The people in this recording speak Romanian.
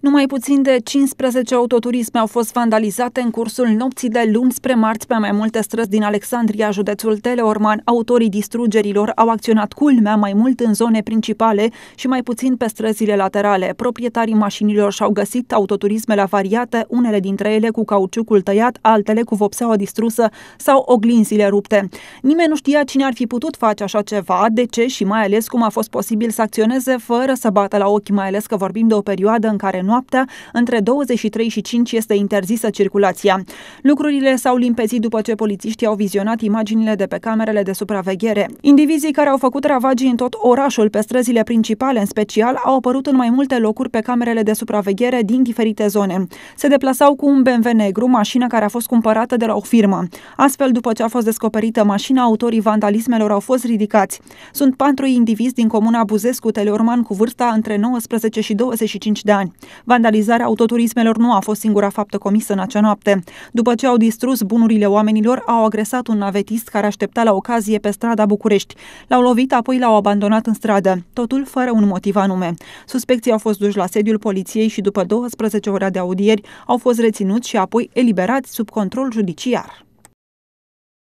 Numai puțin de 15 autoturisme au fost vandalizate în cursul nopții de luni spre marți pe mai multe străzi din Alexandria, județul Teleorman. Autorii distrugerilor au acționat culmea mai mult în zone principale și mai puțin pe străzile laterale. Proprietarii mașinilor și-au găsit autoturismele avariate, unele dintre ele cu cauciucul tăiat, altele cu vopseaua distrusă sau oglinzile rupte. Nimeni nu știa cine ar fi putut face așa ceva, de ce și mai ales cum a fost posibil să acționeze fără să bată la ochi, mai ales că vorbim de o perioadă în care noaptea, între 23 și 5 este interzisă circulația. Lucrurile s-au limpezit după ce polițiștii au vizionat imaginile de pe camerele de supraveghere. Indivizii care au făcut ravagii în tot orașul, pe străzile principale în special, au apărut în mai multe locuri pe camerele de supraveghere din diferite zone. Se deplasau cu un BMW negru, mașina care a fost cumpărată de la o firmă. Astfel, după ce a fost descoperită mașina, autorii vandalismelor au fost ridicați. Sunt patru indivizi din comuna Buzescu Teleorman cu vârsta între 19 și 25 de ani. Vandalizarea autoturismelor nu a fost singura faptă comisă în acea noapte. După ce au distrus bunurile oamenilor, au agresat un navetist care aștepta la ocazie pe strada București. L-au lovit, apoi l-au abandonat în stradă, totul fără un motiv anume. Suspecții au fost duși la sediul poliției și după 12 ore de audieri au fost reținuți și apoi eliberați sub control judiciar.